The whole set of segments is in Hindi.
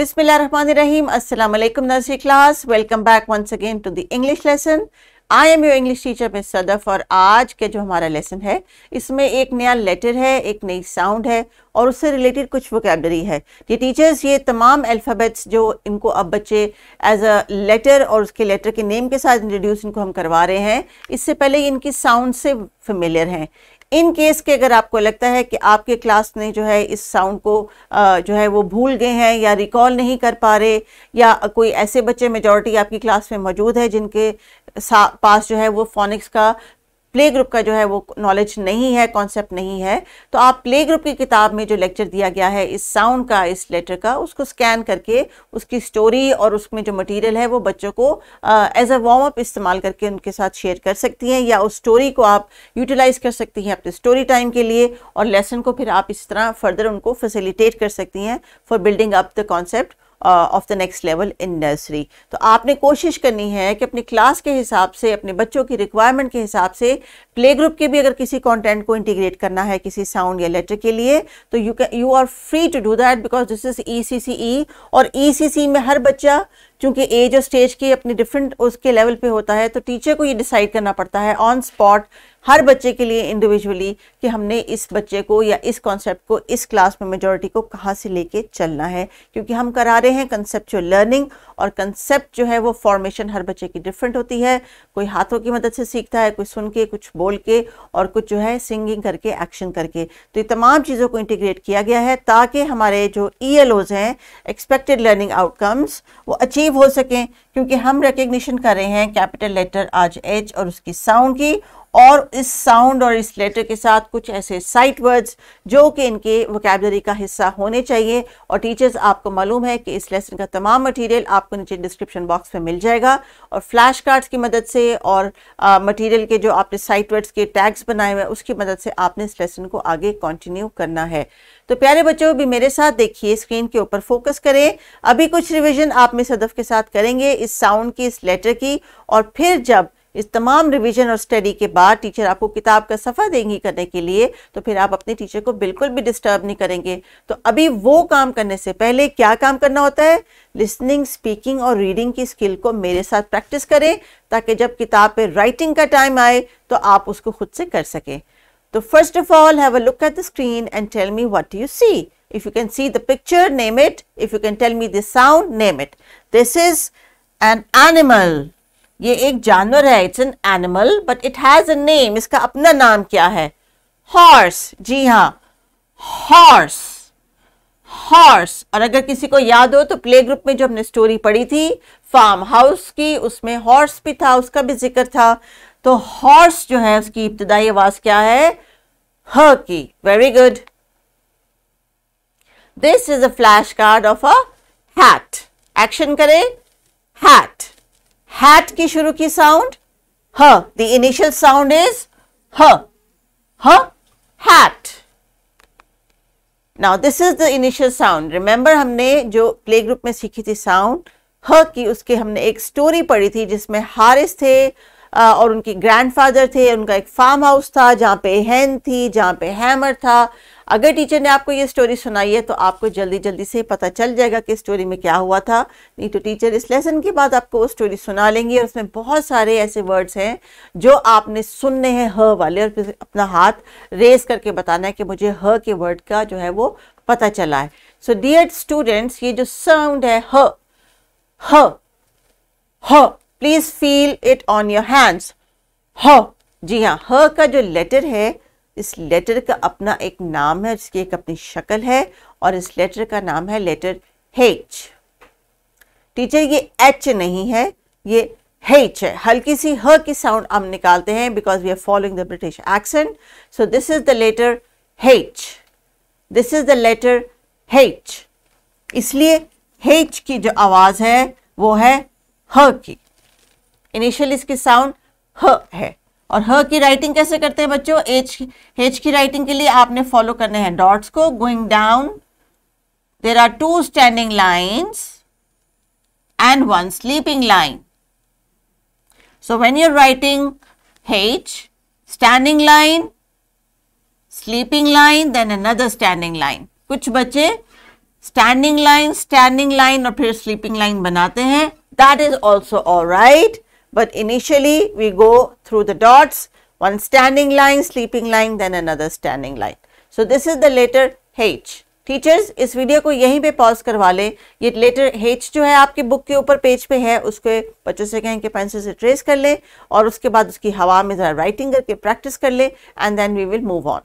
Bismillahirrahmanirrahim. अस्सलाम वालेकुम nursery class welcome back once again to the English lesson I am your English teacher miss Sadaf और आज के जो हमारा लेसन है इसमें एक नया लेटर है एक नई साउंड है और उससे रिलेटेड कुछ वोकेबलरी है ये टीचर्स ये तमाम अल्फ़ाबेट्स जो इनको अब बच्चे एज अ लेटर और उसके लेटर के नेम के साथ इंट्रोड्यूस इनको हम करवा रहे हैं इससे पहले इनकी साउंड से फेमिलियर हैं इन केस के अगर आपको लगता है कि आपके क्लास ने जो है इस साउंड को जो है वो भूल गए हैं या रिकॉल नहीं कर पा रहे या कोई ऐसे बच्चे मेजॉरिटी आपकी क्लास में मौजूद है जिनके पास जो है वो फोनिक्स का प्ले ग्रुप का जो है वो नॉलेज नहीं है कॉन्सेप्ट नहीं है तो आप प्ले ग्रुप की किताब में जो लेक्चर दिया गया है इस साउंड का इस लेटर का उसको स्कैन करके उसकी स्टोरी और उसमें जो मटेरियल है वो बच्चों को एज अ वार्म अप इस्तेमाल करके उनके साथ शेयर कर सकती हैं या उस स्टोरी को आप यूटिलाइज कर सकती हैं अपने स्टोरी टाइम के लिए और लेसन को फिर आप इस तरह फर्दर उनको फैसिलिटेट कर सकती हैं for building up the concept of the next level in nursery तो आपने कोशिश करनी है कि अपनी क्लास के हिसाब से अपने बच्चों की रिक्वायरमेंट के हिसाब से प्ले ग्रुप के भी अगर किसी कंटेंट को इंटीग्रेट करना है किसी साउंड या लेटर के लिए तो you can you are free to do that because this is E और ई e e में हर बच्चा चूंकि एज और स्टेज के अपने डिफरेंट उसके लेवल पे होता है तो टीचर को ये डिसाइड करना पड़ता है ऑन स्पॉट हर बच्चे के लिए इंडिविजुअली कि हमने इस बच्चे को या इस कॉन्सेप्ट को इस क्लास में मेजोरिटी को कहाँ से लेके चलना है क्योंकि हम करा रहे हैं कंसेप्चुअल लर्निंग और कंसेप्ट जो है वो फॉर्मेशन हर बच्चे की डिफरेंट होती है कोई हाथों की मदद से सीखता है कोई सुन के कुछ बोल के और कुछ जो है सिंगिंग करके एक्शन करके तो ये तमाम चीज़ों को इंटीग्रेट किया गया है ताकि हमारे जो ई e हैं एक्सपेक्टेड लर्निंग आउटकम्स वो अचीव हो सकें क्योंकि हम रिकग्निशन कर रहे हैं कैपिटल लेटर आज एच और उसकी साउंड की और इस साउंड और इस लेटर के साथ कुछ ऐसे साइट वर्ड्स जो कि इनके वोकेबलरी का हिस्सा होने चाहिए और टीचर्स आपको मालूम है कि इस लेसन का तमाम मटेरियल आपको नीचे डिस्क्रिप्शन बॉक्स में मिल जाएगा और फ्लैश कार्ड्स की मदद से और मटेरियल के जो आपने साइट वर्ड्स के टैग्स बनाए हुए हैं उसकी मदद से आपने इस लेसन को आगे कंटिन्यू करना है तो प्यारे बच्चों भी मेरे साथ देखिए स्क्रीन के ऊपर फोकस करें अभी कुछ रिविजन आप मिस हदफ के साथ करेंगे इस साउंड की इस लेटर की और फिर जब इस तमाम रिवीजन और स्टडी के बाद टीचर आपको किताब का सफ़ा देंगी करने के लिए तो फिर आप अपने टीचर को बिल्कुल भी डिस्टर्ब नहीं करेंगे तो अभी वो काम करने से पहले क्या काम करना होता है लिसनिंग स्पीकिंग और रीडिंग की स्किल को मेरे साथ प्रैक्टिस करें ताकि जब किताब पे राइटिंग का टाइम आए तो आप उसको खुद से कर सकें तो first of all have a look at the screen and tell me what you see if you can see the picture name it if you can tell me the sound name it this is an animal ये एक जानवर है it's an animal but it has a name इसका अपना नाम क्या है हॉर्स जी हाँ हॉर्स हॉर्स और अगर किसी को याद हो तो प्ले ग्रुप में जो हमने स्टोरी पढ़ी थी फार्म हाउस की उसमें हॉर्स भी था उसका भी जिक्र था तो हॉर्स जो है उसकी इब्तदाई आवाज क्या है ह की very good this is a flash card of a hat action करें हैट हैट की शुरू की साउंड ह the initial sound is h h hat now this is the initial sound remember हमने जो प्ले ग्रुप में सीखी थी साउंड ह की उसके हमने एक स्टोरी पढ़ी थी जिसमें हारिस थे और उनकी ग्रैंडफादर थे उनका एक फार्म हाउस था जहाँ पे हैन थी जहाँ पे हैमर था अगर टीचर ने आपको ये स्टोरी सुनाई है तो आपको जल्दी जल्दी से पता चल जाएगा कि स्टोरी में क्या हुआ था नहीं तो टीचर इस लेसन के बाद आपको वो स्टोरी सुना लेंगी और उसमें बहुत सारे ऐसे वर्ड्स हैं जो आपने सुनने हैं ह वाले और फिर अपना हाथ रेस करके बताना है कि मुझे ह के वर्ड का जो है वो पता चला है सो डियर स्टूडेंट्स ये जो साउंड है h h h please feel it on your hands h जी हाँ ह का जो लेटर है इस लेटर का अपना एक नाम है इसकी एक अपनी शक्ल है और इस लेटर का नाम है लेटर हेच टीचर ये एच नहीं है ये हेच है हल्की सी ह की साउंड हम निकालते हैं because we are following the British accent so this is the letter H this is the letter H इसलिए हेच की जो आवाज़ है वो है ह की इनिशियल इसकी साउंड ह है और ह की राइटिंग कैसे करते हैं बच्चों एच एच की राइटिंग के लिए आपने फॉलो करने हैं डॉट्स को going down there are two standing lines and one sleeping line so when you're writing H standing line sleeping line then another standing line कुछ बच्चे स्टैंडिंग लाइन स्टैंडिंग लाइन और फिर स्लीपिंग लाइन बनाते हैं that is also all right but initially we go through the dots, one standing line, sleeping line, then another standing line. So, this is the letter H. Teachers इस वीडियो को यहीं पे पॉज करवा लें ये लेटर हेच जो है आपकी बुक के ऊपर पेज पे है उसको बच्चों से कहें कि पेंसिल से ट्रेस कर लें और उसके बाद उसकी हवा में ज़रा राइटिंग करके प्रैक्टिस कर लें and then we will move on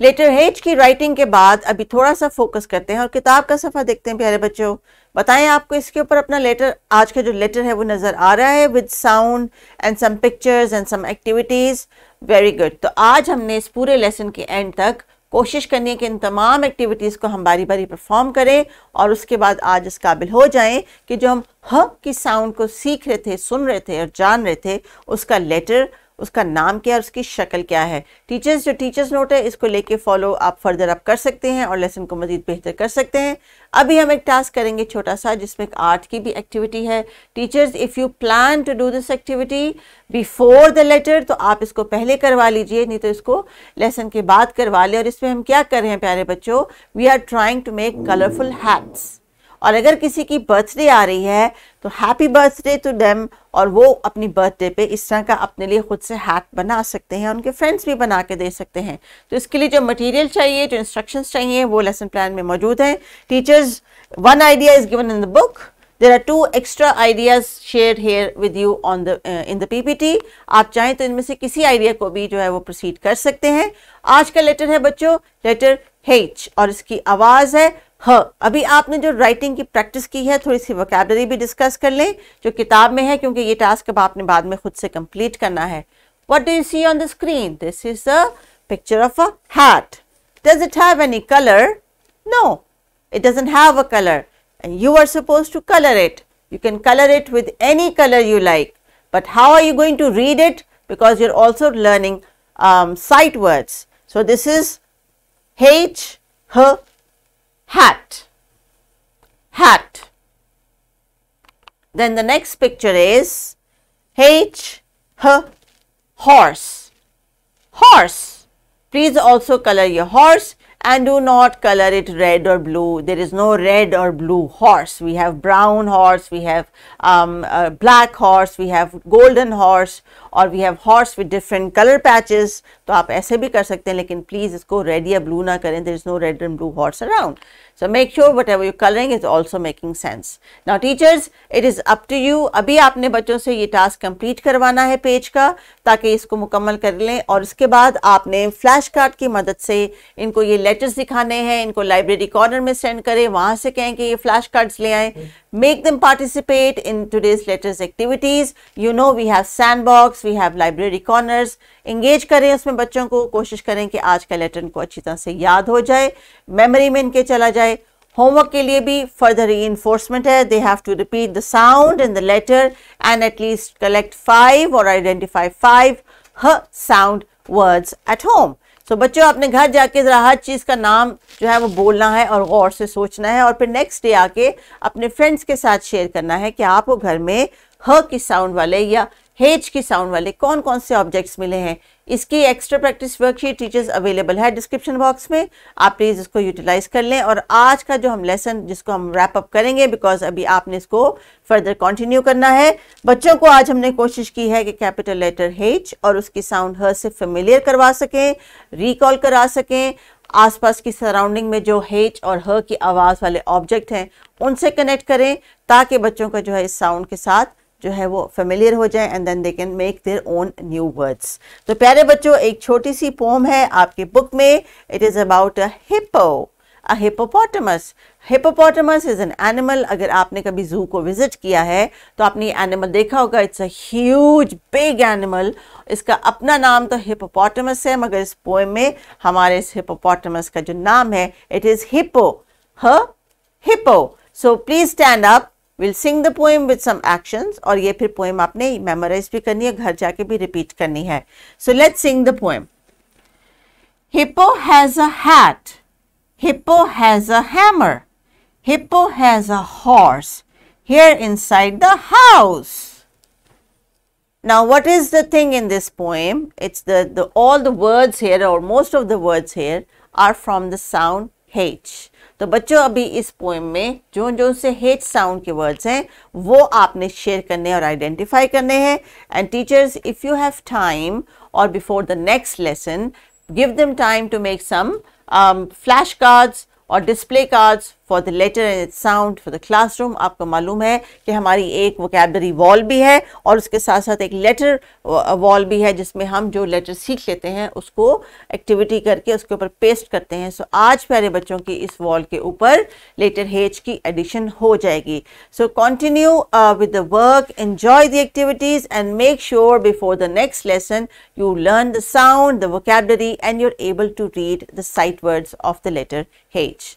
letter H की राइटिंग के बाद अभी थोड़ा सा फोकस करते हैं और किताब का सफ़ा देखते हैं प्यारे बच्चों बताएं आपको इसके ऊपर अपना लेटर आज का जो लेटर है वो नज़र आ रहा है with sound and some pictures and some activities very good तो आज हमने इस पूरे लेसन के एंड तक कोशिश करनी है कि इन तमाम एक्टिविटीज़ को हम बारी बारी परफॉर्म करें और उसके बाद आज इस काबिल हो जाएं कि जो हम ह की साउंड को सीख रहे थे सुन रहे थे और जान रहे थे उसका लेटर उसका नाम क्या है उसकी शक्ल क्या है टीचर्स जो टीचर्स नोट है इसको लेके फॉलो आप फर्दर अप कर सकते हैं और लेसन को मज़ीद बेहतर कर सकते हैं अभी हम एक टास्क करेंगे छोटा सा जिसमें एक आर्ट की भी एक्टिविटी है teachers if you plan to do this activity before the letter तो आप इसको पहले करवा लीजिए नहीं तो इसको लेसन के बाद करवा लें और इसमें हम क्या कर रहे हैं प्यारे बच्चों we are trying to make colourful hats और अगर किसी की बर्थडे आ रही है तो हैप्पी बर्थडे टू डैम और वो अपनी बर्थडे पे इस तरह का अपने लिए खुद से हैक बना सकते हैं उनके फ्रेंड्स भी बना के दे सकते हैं तो इसके लिए जो मटेरियल चाहिए जो इंस्ट्रक्शंस चाहिए वो लेसन प्लान में मौजूद हैं teachers one idea is given in the book there are two extra ideas share here with you on the in the T आप चाहें तो इनमें से किसी आइडिया को भी जो है वो प्रोसीड कर सकते हैं आज का लेटर है बच्चों लेटर एच और इसकी आवाज़ है ह हाँ, अभी आपने जो राइटिंग की प्रैक्टिस की है थोड़ी सी वोकेबलरी भी डिस्कस कर लें जो किताब में है क्योंकि ये टास्क अब आपने बाद में खुद से कंप्लीट करना है what do see on the screen this is a picture of a hat does it have any colour no it doesn't have a colour and you are suppose to colour it you can colour it with any colour you like but how are you going to read it because you are also learning sight words so this is H h hat, hat. Then the next picture is H, H, horse, horse. Please also color your horse and do not color it red or blue. There is no red or blue horse. We have brown horse, we have um, uh, black horse, we have golden horse or we have horse with different color patches. So, you can do it please isko red or blue. Na karein. There is no red and blue horse around. So, make sure whatever you are coloring is also making sense. Now, teachers, it is up to you. Abhi aapne bachon se ye task complete karwana hai page ka taki isko mukammal kar lein aur iske baad aapne flashcard ki madad se inko ye letters दिखाने हैं इनको लाइब्रेरी कॉर्नर में सेंड करें वहां से कहें कि ये फ्लैश कार्ड्स ले आए make them participate in today's letters activities you know we have sand box we have library corners engage करें उसमें बच्चों को कोशिश करें कि आज का लेटर इनको अच्छी तरह से याद हो जाए मेमोरी में इनके चला जाए होमवर्क के लिए भी फर्दर री इन्फोर्समेंट है they have to repeat the sound in the letter and at least collect five और identify five h sound words at home so so, बच्चों अपने घर जाके ज़रा हर चीज़ का नाम जो है वो बोलना है और गौर से सोचना है और फिर नेक्स्ट डे आके अपने फ्रेंड्स के साथ शेयर करना है कि आपको घर में ह की साउंड वाले या हेज की साउंड वाले कौन कौन से ऑब्जेक्ट्स मिले हैं इसकी extra practice worksheet teachers available है डिस्क्रिप्शन बॉक्स में आप प्लीज़ इसको यूटिलाइज कर लें और आज का जो हम लेसन जिसको हम रैप अप करेंगे बिकॉज अभी आपने इसको फर्दर कंटिन्यू करना है बच्चों को आज हमने कोशिश की है कि कैपिटल लेटर हेच और उसकी साउंड हर से फेमिलियर करवा सकें रिकॉल करा सकें आसपास की सराउंडिंग में जो हेच और ह की आवाज़ वाले ऑब्जेक्ट हैं उनसे कनेक्ट करें ताकि बच्चों का जो है इस साउंड के साथ जो है वो फेमिलियर हो जाए and then they can make their own new words तो प्यारे बच्चों एक छोटी सी पोम है आपके बुक में it is about a hippo a hippopotamus hippopotamus is an animal अगर आपने कभी जू को विजिट किया है तो आपने ये एनिमल देखा होगा it's a huge big animal इसका अपना नाम तो हिपोपोटमस है मगर इस पोएम में हमारे इस हिपोपोटमस का जो नाम है it is hippo hippo so please stand up will sing the poem with some actions और ये फिर पोएम आपने मेमोराइज भी करनी है घर जाके भी रिपीट करनी है so let sing the poem hippo has a hat hippo has a hammer hippo has a horse here inside the house. Now, what is the thing in this poem? It's the, the all the words here or most of the words here are from the sound H. तो बच्चों अभी इस पोएम में जो जो से हेट साउंड के वर्ड्स हैं वो आपने शेयर करने और आइडेंटिफाई करने हैं and teachers if you have time और before the next lesson give them time to make some flash cards और display cards for the letter and its sound for the classroom आपको मालूम है कि हमारी एक वोकेबलरी वॉल भी है और उसके साथ साथ एक लेटर वॉल uh, भी है जिसमें हम जो लेटर सीख लेते हैं उसको एक्टिविटी करके उसके ऊपर पेस्ट करते हैं सो so, आज प्यारे बच्चों की इस वॉल के ऊपर लेटर हेज की एडिशन हो जाएगी so continue with the work enjoy the activities and make sure before the next lesson you learn the sound the vocabulary and you're able to read the sight words of the letter hedge